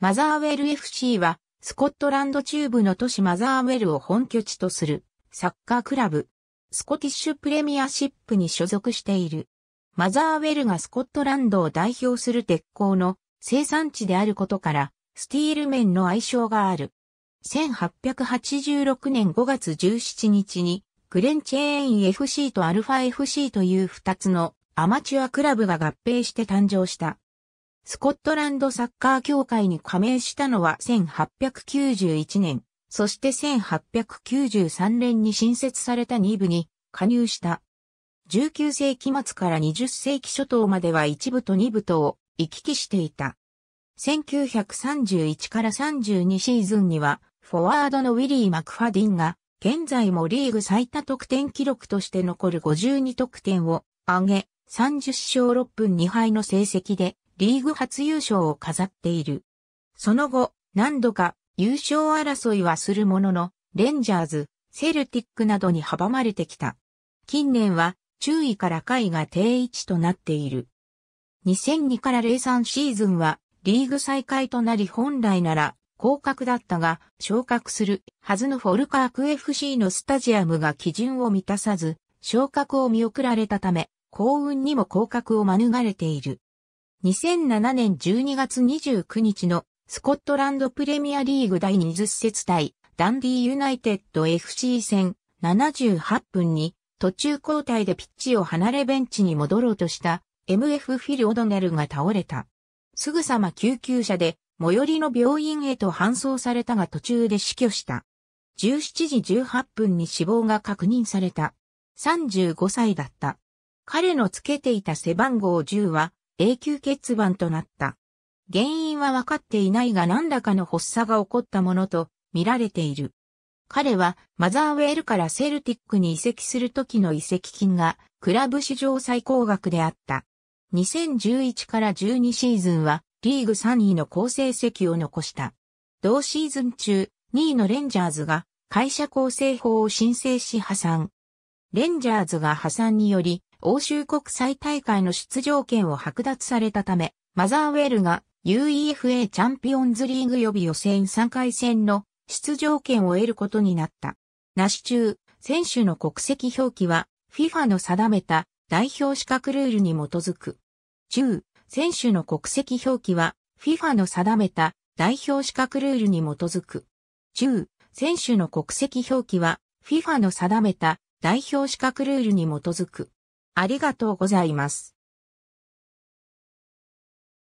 マザーウェル FC は、スコットランド中部の都市マザーウェルを本拠地とするサッカークラブ、スコティッシュプレミアシップに所属している。マザーウェルがスコットランドを代表する鉄鋼の生産地であることから、スティール面の愛称がある。1886年5月17日に、グレンチェーン FC とアルファ FC という2つのアマチュアクラブが合併して誕生した。スコットランドサッカー協会に加盟したのは1891年、そして1893年に新設された2部に加入した。19世紀末から20世紀初頭までは1部と2部とを行き来していた。1931から32シーズンには、フォワードのウィリー・マクファディンが、現在もリーグ最多得点記録として残る52得点を挙げ、30勝6分2敗の成績でリーグ初優勝を飾っている。その後、何度か優勝争いはするものの、レンジャーズ、セルティックなどに阻まれてきた。近年は、注意から下が定位置となっている。2002から03シーズンは、リーグ再開となり本来なら、降格だったが、昇格するはずのフォルカーク FC のスタジアムが基準を満たさず、昇格を見送られたため、幸運にも降格を免れている。2007年12月29日のスコットランドプレミアリーグ第20節対ダンディーユナイテッド FC 戦78分に途中交代でピッチを離れベンチに戻ろうとした MF フィル・オドネルが倒れた。すぐさま救急車で最寄りの病院へと搬送されたが途中で死去した。17時18分に死亡が確認された。35歳だった。彼のつけていた背番号10は永久欠番となった。原因は分かっていないが何らかの発作が起こったものと見られている。彼はマザーウェールからセルティックに移籍する時の移籍金がクラブ史上最高額であった。2011から12シーズンはリーグ3位の好成績を残した。同シーズン中2位のレンジャーズが会社構成法を申請し破産。レンジャーズが破産により欧州国際大会の出場権を剥奪されたため、マザーウェルが UEFA チャンピオンズリーグ予備予選3回戦の出場権を得ることになった。なし中、選手の国籍表記は FIFA の定めた代表資格ルールに基づく。中、選手の国籍表記は FIFA の定めた代表資格ルールに基づく。中、選手の国籍表記は FIFA の定めた代表資格ルールに基づく。ありがとうございます。